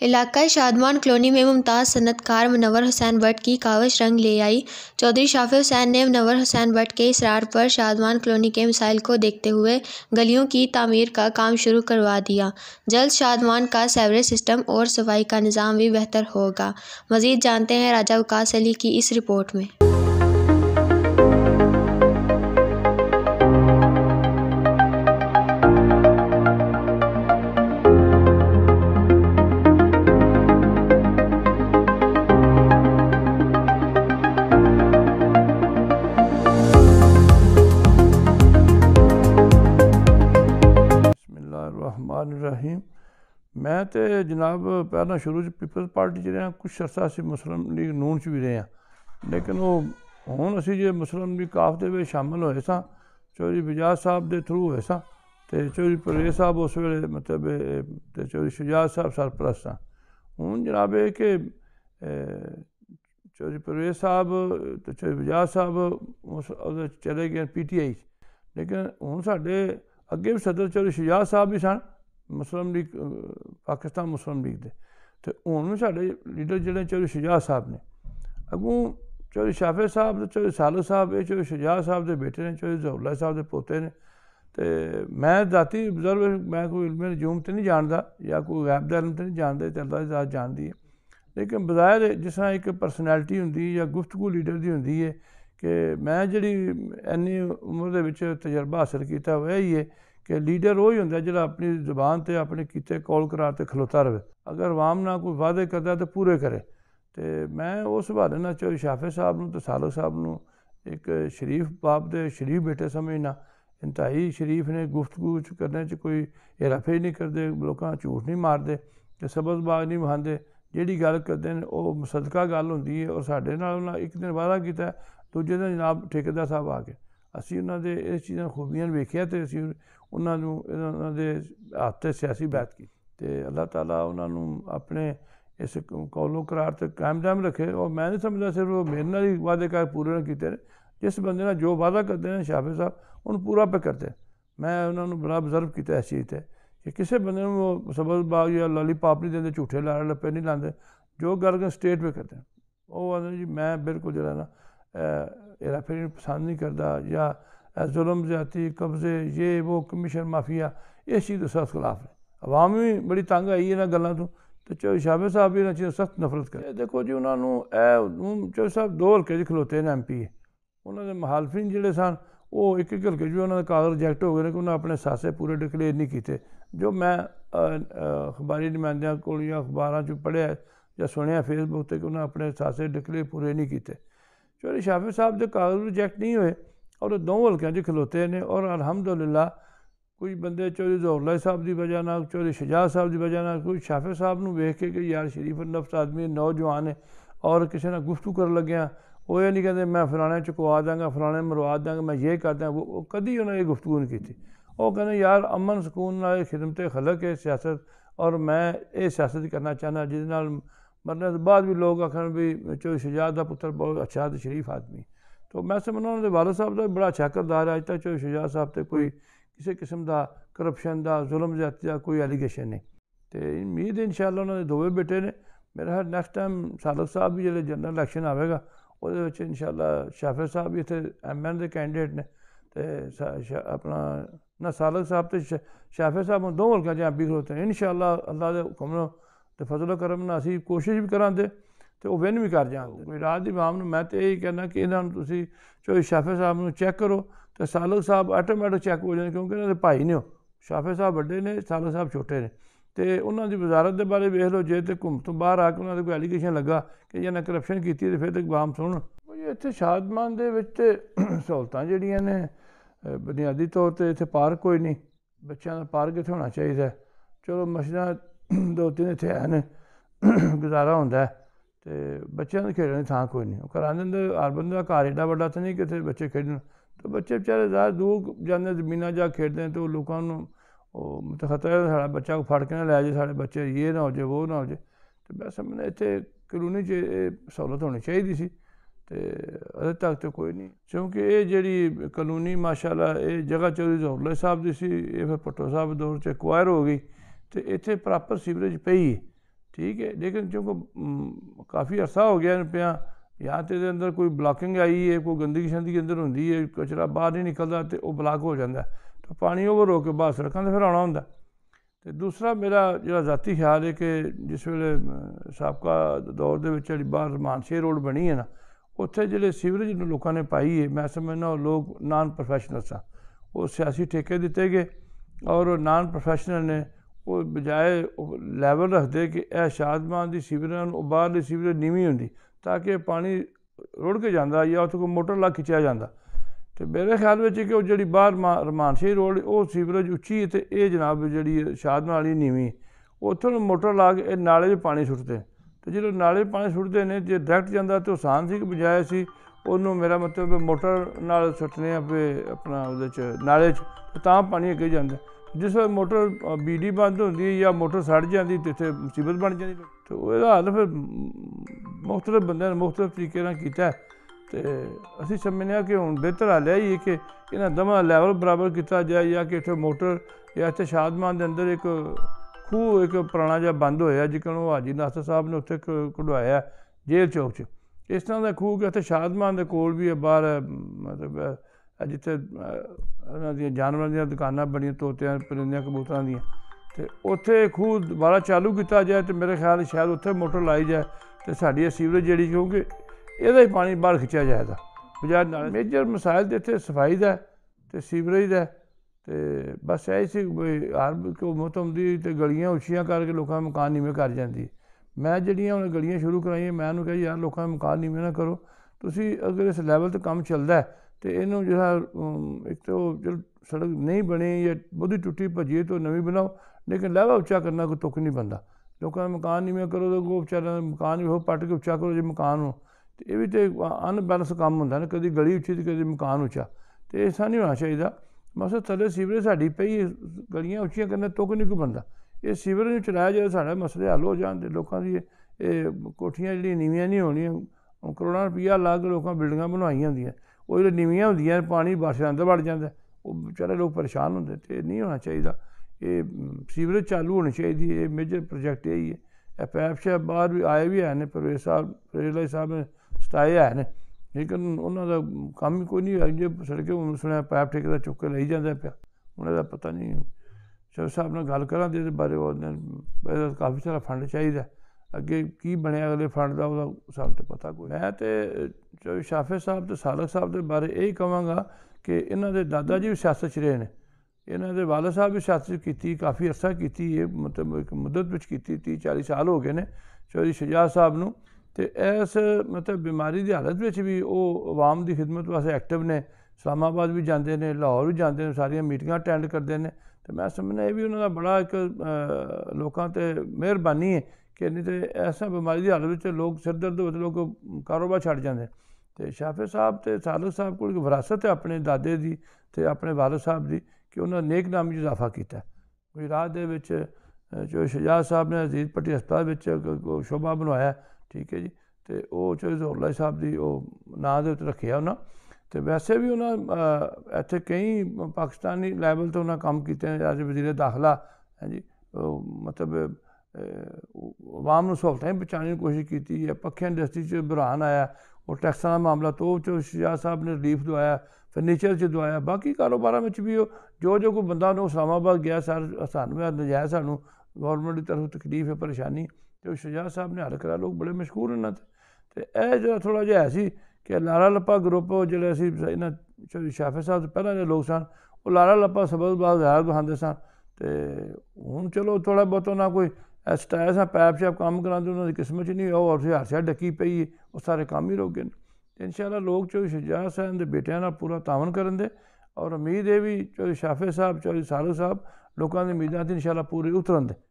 علاقہ شادمان کالونی میں ممتاز صنعت کار منور حسین بٹ کی کاوش رنگ لے آئی چودھری شافی حسین نے منور حسین بٹ کے اسرار پر شادمان کالونی کے مسائل کو دیکھتے ہوئے گلیوں کی تعمیر کا کام شروع کروا دیا جلد شادمان کا سیوریج سسٹم اور صفائی کا نظام بھی بہتر ہوگا مزید جانتے ہیں راجہ وکاس علی کی اس رپورٹ میں ਮੈਂ ਤੇ ਜਨਾਬ ਪਹਿਲਾਂ ਸ਼ੁਰੂ ਚ ਪੀਪਲ ਪਾਰਟੀ ਚ ਰਿਹਾ ਕੁਝ ਅਰਸਾ ਸੀ ਮੁਸਲਮ ਲੀਗ ਨੂਨ ਚ ਵੀ ਰਹੇ ਆ ਲੇਕਿਨ ਉਹ ਹੁਣ ਅਸੀਂ ਜੇ ਮੁਸਲਮ ਲੀਗ ਕਾਫ ਦੇ ਵਿੱਚ ਸ਼ਾਮਲ ਹੋਏ ਸਾਂ ਚੌਧਰੀ ਵਿਜਾਜ ਸਾਹਿਬ ਦੇ ਥਰੂ ਹੋਏ ਸਾਂ ਤੇ ਚੌਧਰੀ ਪਰੇ ਸਾਹਿਬ ਉਸ ਵੇਲੇ ਮਤਲਬ ਤੇ ਚੌਧਰੀ ਸ਼ਜਾਦ ਸਾਹਿਬ ਸਰਪ੍ਰਸਤ ਸਾਂ ਹੁਣ ਜਨਾਬ ਇਹ ਕਿ ਚੌਧਰੀ ਪਰਵੇਜ਼ ਸਾਹਿਬ ਤੇ ਚੌਧਰੀ ਵਿਜਾਜ ਸਾਹਿਬ ਉਸ ਚਲੇ ਗਏ ਪੀਟੀਆਈ ਲੇਕਿਨ ਹੁਣ ਸਾਡੇ ਅੱਗੇ ਵੀ ਸਦਰ ਚੌਧਰੀ ਸ਼ਜਾਦ ਸਾਹਿਬ ਵੀ ਸਨ ਮੁਸਲਮ ਲੀਗ ਪਾਕਿਸਤਾਨ ਮੁਸਲਮ ਲੀਗ ਦੇ ਤੇ ਹੁਣ ਵੀ ਸਾਡੇ ਲੀਡਰ ਜਿਹੜੇ ਚੌਧਰੀ ਸ਼ਜਾ ਸਾਹਿਬ ਨੇ ਅਗੋਂ ਚੌਧਰੀ ਸ਼ਾਫੇ ਸਾਹਿਬ ਤੇ ਚੌਧਰੀ ਸਾਲੂ ਸਾਹਿਬ ਇਹ ਚੌਧਰੀ ਸ਼ਜਾ ਸਾਹਿਬ ਦੇ ਬੇਟੇ ਨੇ ਚੌਧਰੀ ਜ਼ੌਲਾ ਸਾਹਿਬ ਦੇ ਪੋਤੇ ਨੇ ਤੇ ਮੈਂ ذاتی ਬਜ਼ਰਵ ਮੈਂ ਕੋਈ ਇਲਮ ਨਜੂਮ ਤੇ ਨਹੀਂ ਜਾਣਦਾ ਜਾਂ ਕੋਈ ਗੈਬ ਦਾ ਇਲਮ ਤੇ ਨਹੀਂ ਜਾਣਦਾ ਅੱਲਾਹ ਜ਼ਾਤ ਜਾਣਦੀ ਹੈ ਲੇਕਿਨ ਬਜ਼ਾਇਰ ਜਿਸ ਤਰ੍ਹਾਂ ਇੱਕ ਪਰਸਨੈਲਿਟੀ ਹੁੰਦੀ ਹੈ ਜਾਂ ਗੁਫ਼ਤਗੂ ਲੀਡਰ ਦੀ ਹੁੰਦੀ ਹੈ ਕਿ ਮੈਂ ਜਿਹੜੀ ਐਨੀ ਉਮਰ ਦੇ ਵਿੱਚ ਤਜਰਬਾ ਹਾਸਲ ਕੀਤਾ ਹੋਇਆ ਹੀ ਹੈ ਕਿ ਲੀਡਰ ਉਹ ਹੀ ਹੁੰਦਾ ਜਿਹੜਾ ਆਪਣੀ ਜ਼ੁਬਾਨ ਤੇ ਆਪਣੇ ਕੀਤੇ ਕੌਲ ਕਰਾ ਤੇ ਖਲੋਤਾ ਰਵੇ ਅਗਰ ਆਵਾਮ ਨਾਲ ਕੋਈ ਵਾਅਦੇ ਕਰਦਾ ਤੇ ਪੂਰੇ ਕਰੇ ਤੇ ਮੈਂ ਉਸ ਹਵਾਲੇ ਨਾਲ ਚੋ ਸ਼ਾਫੇ ਸਾਹਿਬ ਨੂੰ ਤੇ ਸਾਲੋ ਸਾਹਿਬ ਨੂੰ ਇੱਕ ਸ਼ਰੀਫ ਬਾਪ ਦੇ ਸ਼ਰੀਫ ਬੇਟੇ ਸਮਝਣਾ ਇੰਤਹਾਈ ਸ਼ਰੀਫ ਨੇ ਗੁਫ਼ਤਗੂ ਚ ਕਰਨੇ ਚ ਕੋਈ ਇਰਾਫੇ ਨਹੀਂ ਕਰਦੇ ਲੋਕਾਂ ਝੂਠ ਨਹੀਂ ਮਾਰਦੇ ਤੇ ਬਾਗ ਨਹੀਂ ਵਹਾਂਦੇ ਜਿਹੜੀ ਗੱਲ ਕਰਦੇ ਨੇ ਉਹ ਸਦਕਾ ਗੱਲ ਹੁੰਦੀ ਹੈ ਔਰ ਸਾਡੇ ਨਾਲ ਉਹਨਾਂ ਇੱਕ ਦਿਨ ਵਾਦਾ ਕੀਤਾ ਦੂਜੇ ਦਿਨ ਜਨਾਬ ਠੇਕੇਦਾਰ ਸਾਹਿਬ ਆ ਕੇ ਅਸੀਂ ਉਹਨਾਂ ਦੇ ਇਹ ਚੀਜ਼ਾਂ ਖੂਬੀਆਂ ਵੇਖਿਆ ਤੇ ਅਸੀਂ ਉਹਨਾਂ ਨੂੰ ਉਹਨਾਂ ਦੇ ਹੱਥ ਤੇ ਸਿਆਸੀ ਬਾਤ ਕੀਤੀ ਤੇ ਅੱਲਾਹ ਤਾਲਾ ਉਹਨਾਂ ਨੂੰ ਆਪਣੇ ਇਸ ਕੌਲੋ ਕਰਾਰ ਤੇ ਕਾਇਮਦਾਮ ਰੱਖੇ ਉਹ ਮੈਂ ਨਹੀਂ ਸਮਝਦਾ ਸਿਰਫ ਉਹ ਮੇਰੇ ਨਾਲ ਹੀ ਵਾਅਦੇ ਕਰ ਪੂਰੇ ਨਾ ਕੀਤੇ ਜਿਸ ਬੰਦੇ ਨਾਲ ਜੋ ਵਾਅਦਾ ਕਰਦੇ ਨੇ ਸ਼ਾਫੇ ਸਾਹਿਬ ਉਹਨੂੰ ਪੂਰਾ ਪੇ ਕਰਦੇ ਮੈਂ ਉਹਨਾਂ ਨੂੰ ਬੜਾ ਅਬਜ਼ਰਵ ਕੀਤਾ ਇਸ ਚੀਜ਼ ਤੇ ਕਿ ਕਿਸੇ ਬੰਦੇ ਨੂੰ ਉਹ ਸਬਜ਼ ਬਾਗ ਜਾਂ ਪਾਪ ਨਹੀਂ ਦਿੰਦੇ ਝੂਠੇ ਲਾਰੇ ਲੱਪੇ ਨਹੀਂ ਲਾਉਂਦੇ ਜੋ ਗੱਲ ਸਟੇਟ ਵਿੱਚ ਕਰਦੇ ਉਹ ਆਂਦੇ ਜੀ ਮੈਂ ਬਿਲਕੁਲ ਜਿਹੜਾ ਨਾ یا پھر پسند نہیں کردہ یا ظلم زیادتی قبضے یہ وہ کمیشن مافیا یہ چیز تو سخت خلاف ہے عوام بھی بڑی تنگ آئی یہاں گلوں تو تو چوہی صاحب بھی انہیں چیز سخت نفرت کرے دیکھو جی انہوں نے چوہی صاحب دو ہلکے جی کھلوتے ہیں ایم پی انہوں نے محالفین جڑے سن وہ ایک ایک ہلکے جو انہوں نے کاغذ رجیکٹ ہو گئے کہ انہوں نے اپنے ساسے پورے ڈکلیئر نہیں کیتے جو میں اخباری نمائندیاں کو یا اخبار چ پڑھیا یا سنیا بک سے کہ انہوں نے اپنے ساسے ڈکلیئر پورے نہیں کیتے چود شافی صاحب دے کاغذ ریجیکٹ نہیں ہوئے اور دونوں ہلکے جی کھلوتے ہیں اور الحمدللہ للہ کچھ بندے چوری زور صاحب کی وجہ چوری شجاع صاحب دی وجہ نہ کوئی شافی صاحب نو دیکھ کے کہ یار شریف النفس آدمی نوجوان ہے اور کسی نہ گفتگو کر لگیا وہ یہ نہیں کہ میں فلانے چکوا گا فلاحے مروا داں گا میں یہ کر دیں وہ کدی انہوں نے یہ گفتگو نہیں کی وہ کہتے یار امن سکون نہ خدمت خلق ہے سیاست اور میں یہ سیاست کرنا چاہتا جی مرنے سے بعد بھی لوگ آخر بھی چو کا پتر بہت اچھا شریف آدمی تو میں سمجھنا والد صاحب کا بڑا اچھا کردار ہے اج تک چو شجاعت صاحب سے کوئی کسی قسم کا کرپشن کا ظلم زیادتی دا کوئی ایلیگیشن نہیں تو امید ان شاء اللہ انہوں نے دوے بیٹے نے میرا نیکسٹ ٹائم سالک صاحب بھی جلے جنرل الیکشن آئے گا وہ ان شاء اللہ شافر صاحب بھی اتنے ایم ایل کے کینڈیڈیٹ نے اپنا نہ سالک صاحب تو ش دو ملکہ جہاں ہیں ان شاء اللہ اللہ کے حکم ਤੇ ਫਜ਼ਲ ਕਰਮ ਨਾਲ ਅਸੀਂ ਕੋਸ਼ਿਸ਼ ਵੀ ਕਰਾਂਦੇ ਤੇ ਉਹ ਵਿਨ ਵੀ ਕਰ ਜਾਂਦੇ ਕੋਈ ਰਾਤ ਦੀ ਬਾਮ ਨੂੰ ਮੈਂ ਤੇ ਇਹ ਕਹਿੰਦਾ ਕਿ ਇਹਨਾਂ ਨੂੰ ਤੁਸੀਂ ਚੋਈ ਸ਼ਾਫੇ ਸਾਹਿਬ ਨੂੰ ਚੈੱਕ ਕਰੋ ਤੇ ਸਾਲਕ ਸਾਹਿਬ ਆਟੋਮੈਟਿਕ ਚੈੱਕ ਹੋ ਜਾਣ ਕਿਉਂਕਿ ਇਹਨਾਂ ਦੇ ਭਾਈ ਨੇ ਸ਼ਾਫੇ ਸਾਹਿਬ ਵੱਡੇ ਨੇ ਸਾਲੂ ਸਾਹਿਬ ਛੋਟੇ ਨੇ ਤੇ ਉਹਨਾਂ ਦੀ ਵਜ਼ਾਰਤ ਦੇ ਬਾਰੇ ਵੇਖ ਲਓ ਜੇ ਤੇ ਘੁੰਮ ਤੋਂ ਬਾਹਰ ਆ ਕੇ ਉਹਨਾਂ ਦੇ ਕੋਈ ਐਲੀਗੇਸ਼ਨ ਲੱਗਾ ਕਿ ਇਹਨਾਂ ਕਰਪਸ਼ਨ ਕੀਤੀ ਤੇ ਫਿਰ ਤੇ ਬਾਮ ਸੁਣ ਕੋਈ ਇੱਥੇ ਸ਼ਾਦਮਾਨ ਦੇ ਵਿੱਚ ਸਹੂਲਤਾਂ ਜਿਹੜੀਆਂ ਨੇ ਬੁਨਿਆਦੀ ਤੌਰ ਤੇ ਇੱਥੇ ਪਾਰਕ ਕੋਈ ਨਹੀਂ ਬੱਚਿਆਂ ਦਾ ਪਾਰਕ ਇੱਥੇ ਹੋਣਾ ਚਾਹੀਦਾ ਚਲੋ ਮਸਜਿਦਾਂ ਦੋ ਤਿੰਨ ਇੱਥੇ ਹਨ ਗੁਜ਼ਾਰਾ ਹੁੰਦਾ ਤੇ ਬੱਚਿਆਂ ਦੇ ਖੇਡਣ ਦੀ ਥਾਂ ਕੋਈ ਨਹੀਂ ਉਹ ਦੇ ਅੰਦਰ ਅਰਬਨ ਦਾ ਘਰ ਏਡਾ ਵੱਡਾ ਤਾਂ ਨਹੀਂ ਕਿਤੇ ਬੱਚੇ ਖੇਡਣ ਤੇ ਬੱਚੇ ਵਿਚਾਰੇ ਜ਼ਿਆਦਾ ਦੂਰ ਜਾਂਦੇ ਜ਼ਮੀਨਾਂ ਜਾ ਖੇਡਦੇ ਤੇ ਉਹ ਲੋਕਾਂ ਨੂੰ ਉਹ ਮਤਖਤਰ ਸਾਡਾ ਬੱਚਾ ਕੋ ਫੜ ਕੇ ਨਾ ਲੈ ਜੇ ਸਾਡੇ ਬੱਚੇ ਇਹ ਨਾ ਹੋ ਜੇ ਉਹ ਨਾ ਹੋ ਜੇ ਤੇ ਬਸ ਮੈਨੂੰ ਇੱਥੇ ਕਲੋਨੀ 'ਚ ਸਹੂਲਤ ਹੋਣੀ ਚਾਹੀਦੀ ਸੀ ਤੇ ਅਜੇ ਤੱਕ ਤੇ ਕੋਈ ਨਹੀਂ ਕਿਉਂਕਿ ਇਹ ਜਿਹੜੀ ਕਲੋਨੀ ਮਾਸ਼ਾਅੱਲਾ ਇਹ ਜਗ੍ਹਾ ਚੌਧਰੀ ਜ਼ਹਰਲੇ ਸਾਹਿਬ ਦੀ ਸੀ ਇਹ ਫਿਰ ਪਟੋ ਸਾਹਿਬ ਦੌਰ 'ਚ ਐਕਵਾਇਰ ਹੋ ਗਈ ਤੇ ਇੱਥੇ ਪ੍ਰੋਪਰ ਸੀਵਰੇਜ ਪਈ ਠੀਕ ਹੈ ਲੇਕਿਨ ਕਿਉਂਕਿ ਕਾਫੀ ਅਰਸਾ ਹੋ ਗਿਆ ਇਹਨੂੰ ਪਿਆ ਜਾਂ ਤੇ ਦੇ ਅੰਦਰ ਕੋਈ ਬਲਾਕਿੰਗ ਆਈ ਹੈ ਕੋਈ ਗੰਦਗੀ ਸ਼ੰਦੀ ਅੰਦਰ ਹੁੰਦੀ ਹੈ ਕਚਰਾ ਬਾਹਰ ਨਹੀਂ ਨਿਕਲਦਾ ਤੇ ਉਹ ਬਲਾਕ ਹੋ ਜਾਂਦਾ ਤਾਂ ਪਾਣੀ ਉਹ ਰੋਕ ਕੇ ਬਾਹਰ ਸੜਕਾਂ ਤੇ ਫਿਰ ਆਉਣਾ ਹੁੰਦਾ ਤੇ ਦੂਸਰਾ ਮੇਰਾ ਜਿਹੜਾ ਜ਼ਾਤੀ ਖਿਆਲ ਹੈ ਕਿ ਜਿਸ ਵੇਲੇ ਸਾਬਕਾ ਦੌਰ ਦੇ ਵਿੱਚ ਜਿਹੜੀ ਬਾਹਰ ਮਾਨਸੇ ਰੋਡ ਬਣੀ ਹੈ ਨਾ ਉੱਥੇ ਜਿਹੜੇ ਸੀਵਰੇਜ ਨੂੰ ਲੋਕਾਂ ਨੇ ਪਾਈ ਹੈ ਮੈਂ ਸਮਝਣਾ ਉਹ ਲੋਕ ਨਾਨ ਪ੍ਰੋਫੈਸ਼ਨਲ ਸਨ ਉਹ ਸਿਆਸੀ ਠੇਕੇ ਦਿੱਤੇ ਗਏ ਔਰ ਨਾਨ ਪ੍ਰੋਫੈਸ਼ਨਲ ਨੇ ਉਹ ਬਜਾਏ ਲੈਵਲ ਰੱਖਦੇ ਕਿ ਇਹ ਸ਼ਾਦਮਾਨ ਦੀ ਸਿਵਰਾਂ ਨੂੰ ਦੀ ਸਿਵਰ ਨੀਵੀਂ ਹੁੰਦੀ ਤਾਂ ਕਿ ਪਾਣੀ ਰੁੜ ਕੇ ਜਾਂਦਾ ਜਾਂ ਉੱਥੇ ਕੋਈ ਮੋਟਰ ਲਾ ਖਿੱਚਿਆ ਜਾਂਦਾ ਤੇ ਮੇਰੇ ਖਿਆਲ ਵਿੱਚ ਕਿ ਉਹ ਜਿਹੜੀ ਬਾਹਰ ਰਮਾਨਸ਼ੀ ਰੋਡ ਉਹ ਸਿਵਰਜ ਉੱਚੀ ਤੇ ਇਹ ਜਨਾਬ ਜਿਹੜੀ ਸ਼ਾਦਮਾਨ ਵਾਲੀ ਨੀਵੀਂ ਉੱਥੋਂ ਮੋਟਰ ਲਾ ਕੇ ਇਹ ਨਾਲੇ 'ਚ ਪਾਣੀ ਸੁੱਟਦੇ ਤੇ ਜਦੋਂ ਨਾਲੇ ਪਾਣੀ ਸੁੱਟਦੇ ਨੇ ਜੇ ਡਾਇਰੈਕਟ ਜਾਂਦਾ ਤੇ ਉਹ ਸਾਨ ਸੀ ਕਿ ਬਜਾਏ ਸੀ ਉਹਨੂੰ ਮੇਰਾ ਮਤਲਬ ਮੋਟਰ ਨਾਲ ਸੁੱਟਨੇ ਆਪੇ ਆਪਣਾ ਉਹਦੇ 'ਚ ਨਾਲੇ 'ਚ ਤਾਂ ਪਾਣੀ ਅੱਗੇ ਜਾਂਦਾ ਜਿਸ ਵੇ ਮੋਟਰ ਬੀਡੀ ਬੰਦ ਹੁੰਦੀ ਹੈ ਜਾਂ ਮੋਟਰ ਸੜ ਜਾਂਦੀ ਤੇ ਇਥੇ ਮੁਸੀਬਤ ਬਣ ਜਾਂਦੀ ਤੇ ਉਹਦਾ ਹੱਲ ਫਿਰ ਮੁxtਲਫ ਬੰਦਿਆਂ ਨੇ ਮੁxtਲਫ ਤਰੀਕੇ ਨਾਲ ਕੀਤਾ ਤੇ ਅਸੀਂ ਸਮਝਿਆ ਕਿ ਹੁਣ ਬਿਹਤਰ ਆ ਹੈ ਇਹ ਕਿ ਇਹਨਾਂ ਦਮਾ ਲੈਵਲ ਬਰਾਬਰ ਕੀਤਾ ਜਾਏ ਜਾਂ ਕਿ ਇੱਥੇ ਮੋਟਰ ਜਾਂ ਇੱਥੇ ਸ਼ਾਦਮਾਨ ਦੇ ਅੰਦਰ ਇੱਕ ਖੂਹ ਇੱਕ ਪੁਰਾਣਾ ਜਿਹਾ ਬੰਦ ਹੋਇਆ ਜਿਕਣ ਉਹ ਹਾਜੀ ਨਾਸਰ ਸਾਹਿਬ ਨੇ ਉੱਥੇ ਕਢਵਾਇਆ ਜੇਲ੍ਹ ਚੌਕ 'ਚ ਇਸ ਤਰ੍ਹਾਂ ਦਾ ਖੂਹ ਕਿ ਇੱਥੇ ਸ਼ਾਦਮਾਨ ਦੇ ਕੋਲ ਵੀ ਬਾਹਰ ਮਤਲਬ ਜਿੱਥੇ ਉਹਨਾਂ ਦੀਆਂ ਜਾਨਵਰਾਂ ਦੀਆਂ ਦੁਕਾਨਾਂ ਬਣੀਆਂ ਤੋਤਿਆਂ ਪਰਿੰਦਿਆਂ ਕਬੂਤਰਾਂ ਦੀਆਂ ਤੇ ਉੱਥੇ ਖੂਦ ਬਾਰਾ ਚਾਲੂ ਕੀਤਾ ਜਾਏ ਤੇ ਮੇਰੇ ਖਿਆਲ ਸ਼ਾਇਦ ਉੱਥੇ ਮੋਟਰ ਲਾਈ ਜਾਏ ਤੇ ਸਾਡੀ ਸੀਵਰੇਜ ਜਿਹੜੀ ਕਿਉਂਕਿ ਇਹਦਾ ਹੀ ਪਾਣੀ ਬਾਹਰ ਖਿੱਚਿਆ ਜਾਏਗਾ ਬਜਾਰ ਨਾਲ ਮੇਜਰ ਮਸਾਇਲ ਦੇ ਇੱਥੇ ਸਫਾਈ ਦਾ ਤੇ ਸੀਵਰੇਜ ਦਾ ਤੇ ਬਸ ਐ ਸੀ ਕੋਈ ਹਰ ਕੋ ਮੋਤਮ ਦੀ ਤੇ ਗਲੀਆਂ ਉੱਚੀਆਂ ਕਰਕੇ ਲੋਕਾਂ ਦੇ ਮਕਾਨ ਨੀਵੇਂ ਕਰ ਜਾਂਦੀ ਮੈਂ ਜਿਹੜੀਆਂ ਉਹਨਾਂ ਗਲੀਆਂ ਸ਼ੁਰੂ ਕਰਾਈਆਂ ਮੈਂ ਉਹਨੂੰ ਕਿਹਾ ਯਾਰ ਲੋਕਾਂ ਦੇ ਮਕਾਨ ਨੀਵੇਂ ਨਾ ਕਰੋ ਤੁਸੀਂ ਅਗਰ ਇਸ ਲੈਵਲ ਤੇ ਕੰਮ ਚੱਲਦਾ ਤੇ ਇਹਨੂੰ ਜਿਹੜਾ ਇੱਕ ਤਾਂ ਜਦ ਸੜਕ ਨਹੀਂ ਬਣੀ ਜਾਂ ਬੁੱਧੀ ਟੁੱਟੀ ਭੱਜੀਏ ਤੋਂ ਤਾਂ ਨਵੀਂ ਬਣਾਓ ਲੇਕਿਨ ਲੈਵਾ ਉੱਚਾ ਕਰਨਾ ਕੋਈ ਤੁਕ ਨਹੀਂ ਬੰਦਾ ਲੋਕਾਂ ਦਾ ਮਕਾਨ ਨਹੀਂ ਮੈਂ ਕਰੋ ਤਾਂ ਉਹ ਵਿਚਾਰਾ ਮਕਾਨ ਵੀ ਹੋ ਪੱਟ ਕੇ ਉੱਚਾ ਕਰੋ ਜੇ ਮਕਾਨ ਹੋ ਤੇ ਇਹ ਵੀ ਤੇ ਅਨਬੈਲੈਂਸ ਕੰਮ ਹੁੰਦਾ ਨਾ ਕਦੀ ਗਲੀ ਉੱਚੀ ਤੇ ਕਦੀ ਮਕਾਨ ਉੱਚਾ ਤੇ ਐਸਾ ਨਹੀਂ ਹੋਣਾ ਚਾਹੀਦਾ ਮਸਲ ਥੱਲੇ ਸੀਵਰੇ ਸਾਡੀ ਪਈ ਗਲੀਆਂ ਉੱਚੀਆਂ ਕਰਨਾ ਤੁਕ ਨਹੀਂ ਕੋ ਬੰਦਾ ਇਹ ਸੀਵਰ ਨੂੰ ਚਲਾਇਆ ਜਾਏ ਸਾਡਾ ਮਸਲੇ ਹੱਲ ਹੋ ਜਾਣ ਦੇ ਲੋਕਾਂ ਦੀ ਇਹ ਕੋਠੀਆਂ ਜਿਹੜੀਆਂ ਨੀਵੀਆਂ ਨਹੀਂ ਹੋਣੀਆਂ ਕਰੋੜਾਂ ਰੁਪਈਆ ਲਾ ਕੇ ਲੋਕਾਂ ਬਿਲਡਿੰਗਾਂ ਬਣਵਾਈਆਂ ਹੁੰਦੀਆਂ ਉਹ ਜਿਹੜੇ ਨੀਵੀਆਂ ਹੁੰਦੀਆਂ ਪਾਣੀ ਬਰਸਾਂ ਅੰਦਰ ਵੜ ਜਾਂਦਾ ਉਹ ਵਿਚਾਰੇ ਲੋਕ ਪਰੇਸ਼ਾਨ ਹੁੰਦੇ ਤੇ ਨਹੀਂ ਹੋਣਾ ਚਾਹੀਦਾ ਇਹ ਸੀਵਰੇਜ ਚਾਲੂ ਹੋਣੀ ਚਾਹੀਦੀ ਇਹ ਮੇਜਰ ਪ੍ਰੋਜੈਕਟ ਇਹ ਹੀ ਹੈ ਇਹ ਸ਼ਾਹ ਬਾਹਰ ਵੀ ਆਏ ਵੀ ਆਏ ਨੇ ਪ੍ਰਵੇਸ਼ ਸਾਹਿਬ ਪ੍ਰੇਲੇ ਸਾਹਿਬ ਨੇ ਸਟਾਏ ਹੈ ਨੇ ਲੇਕਿਨ ਉਹਨਾਂ ਦਾ ਕੰਮ ਹੀ ਕੋਈ ਨਹੀਂ ਹੈ ਜੇ ਸੜਕੇ ਉਹਨਾਂ ਸੁਣਿਆ ਪੈਪ ਦਾ ਚੁੱਕ ਕੇ ਲਈ ਜਾਂਦਾ ਪਿਆ ਉਹਨਾਂ ਦਾ ਪਤਾ ਨਹੀਂ ਸਰ ਸਾਹਿਬ ਨਾਲ ਗੱਲ ਕਰਾਂ ਦੇ ਬਾਰੇ ਉਹਨਾਂ ਕਾਫੀ ਸਾਰਾ ਫੰਡ ਚਾਹੀਦਾ ਅੱਗੇ ਕੀ ਬਣਿਆ ਅਗਲੇ ਫੰਡ ਦਾ ਉਹਦਾ ਸਾਨੂੰ ਤੇ ਪਤਾ ਕੋਈ ਮੈਂ ਤੇ ਚੌਵੀ ਸ਼ਾਫੇ ਸਾਹਿਬ ਤੇ ਸਾਲਕ ਸਾਹਿਬ ਦੇ ਬਾਰੇ ਇਹ ਹੀ ਕਹਾਂਗਾ ਕਿ ਇਹਨਾਂ ਦੇ ਦਾਦਾ ਜੀ ਵੀ ਸਿਆਸਤ 'ਚ ਰਹੇ ਨੇ ਇਹਨਾਂ ਦੇ ਵਾਲਦ ਸਾਹਿਬ ਵੀ ਸਿਆਸਤ ਕੀਤੀ ਕਾਫੀ ਅਰਸਾ ਕੀਤੀ ਇਹ ਮਤਲਬ ਇੱਕ ਮਦਦ ਵਿੱਚ ਕੀਤੀ 30 40 ਸਾਲ ਹੋ ਗਏ ਨੇ ਚੌਧਰੀ ਸ਼ਜਾ ਸਾਹਿਬ ਨੂੰ ਤੇ ਇਸ ਮਤਲਬ ਬਿਮਾਰੀ ਦੀ ਹਾਲਤ ਵਿੱਚ ਵੀ ਉਹ ਆਵਾਮ ਦੀ ਖਿਦਮਤ ਵਾਸਤੇ ਐਕਟਿਵ ਨੇ ਸਲਾਮਾਬਾਦ ਵੀ ਜਾਂਦੇ ਨੇ ਲਾਹੌਰ ਵੀ ਜਾਂਦੇ ਨੇ ਸਾਰੀਆਂ ਮੀਟਿੰਗਾਂ ਅਟੈਂਡ ਕਰਦੇ ਨੇ ਤੇ ਮੈਂ ਸਮਝਦਾ ਇਹ ਵੀ ਉਹਨਾਂ ਦਾ ਬੜਾ ਇੱਕ ਲੋਕਾਂ ਤੇ ਮਿਹਰਬਾਨੀ ਹੈ ਕਿ ਨਹੀਂ ਤੇ ਐਸਾ ਬਿਮਾਰੀ ਦੇ ਹਾਲ ਵਿੱਚ ਲੋਕ ਸਿਰ ਦਰਦ ਵਿੱਚ ਲੋਕ ਕਾਰੋਬਾਰ ਛੱਡ ਜਾਂਦੇ ਤੇ ਸ਼ਾਫੇ ਸਾਹਿਬ ਤੇ ਸਾਲੂ ਸਾਹਿਬ ਕੋਲ ਵਿਰਾਸਤ ਹੈ ਆਪਣੇ ਦਾਦੇ ਦੀ ਤੇ ਆਪਣੇ ਵਾਲਦ ਸਾਹਿਬ ਦੀ ਕਿ ਉਹਨਾਂ ਨੇਕ ਨਾਮ ਵਿੱਚ ਇਜ਼ਾਫਾ ਕੀਤਾ ਕੋਈ ਰਾਤ ਦੇ ਵਿੱਚ ਜੋ ਸ਼ਜਾ ਸਾਹਿਬ ਨੇ ਅਜ਼ੀਜ਼ ਪੱਟੀ ਹਸਪਤਾਲ ਵਿੱਚ ਸ਼ੋਭਾ ਬਣਵਾਇਆ ਠੀਕ ਹੈ ਜੀ ਤੇ ਉਹ ਚੋਜ਼ੋਲਾ ਸਾਹਿਬ ਦੀ ਉਹ ਨਾਂ ਦੇ ਉੱਤੇ ਰੱਖਿਆ ਉਹਨਾਂ ਤੇ ਵੈਸੇ ਵੀ ਉਹਨਾਂ ਇੱਥੇ ਕਈ ਪਾਕਿਸਤਾਨੀ ਲੈਵਲ ਤੋਂ ਉਹਨਾਂ ਕੰਮ ਕੀਤੇ ਨੇ ਅੱਜ ਵਜ਼ੀਰ ਦਾਖਲਾ ਹੈ ਜੀ ਮਤਲਬ عوام نے سہولتیں پہنچانے کی کوشش کی تھی یہ پکے انڈسٹری سے بران آیا اور ٹیکساں معاملہ تو شہزاد صاحب نے رلیف دوایا فرنیچر سے دوایا باقی کاروبار میں بھی ہو جو جو کوئی بندہ اسلام آباد گیا سر آسان نجائے سانو گورنمنٹ کی طرف تکلیف ہے پریشانی تو شہزاد صاحب نے حل کرا لوگ بڑے مشہور ہیں تھے تو یہ جو تھوڑا جہا کہ لارا لپا گروپ جلدی شافی صاحب پہلے جو لوگ سن وہ لارا لپا سبز گے تو ہوں چلو تھوڑا بہت نہ کوئی ਸਟੈਸ ਆ ਪੈਪ ਸ਼ਾਪ ਕੰਮ ਕਰਾਉਂਦੇ ਉਹਨਾਂ ਦੀ ਕਿਸਮਤ 'ਚ ਨਹੀਂ ਉਹ ਹਰ ਸਿਆ ਡੱਕੀ ਪਈ ਉਹ ਸਾਰੇ ਕੰਮ ਹੀ ਰੋਕ ਗਏ ਇਨਸ਼ਾਅੱਲਾ ਲੋਕ ਚੋ ਸ਼ਜਾ ਸਾਹਿਬ ਦੇ ਬੇਟਿਆਂ ਨਾਲ ਪੂਰਾ ਤਾਵਨ ਕਰਨ ਦੇ ਔਰ ਉਮੀਦ ਹੈ ਵੀ ਚੋ ਸ਼ਾਫੇ ਸਾਹਿਬ ਚੋ ਸਾਰੂ ਸਾਹਿਬ ਲੋਕਾਂ ਦੀ ਉਮੀਦਾਂ ਤੇ ਇਨਸ਼ਾਅੱਲਾ ਪੂਰੀ ਉਤਰਨ ਦੇ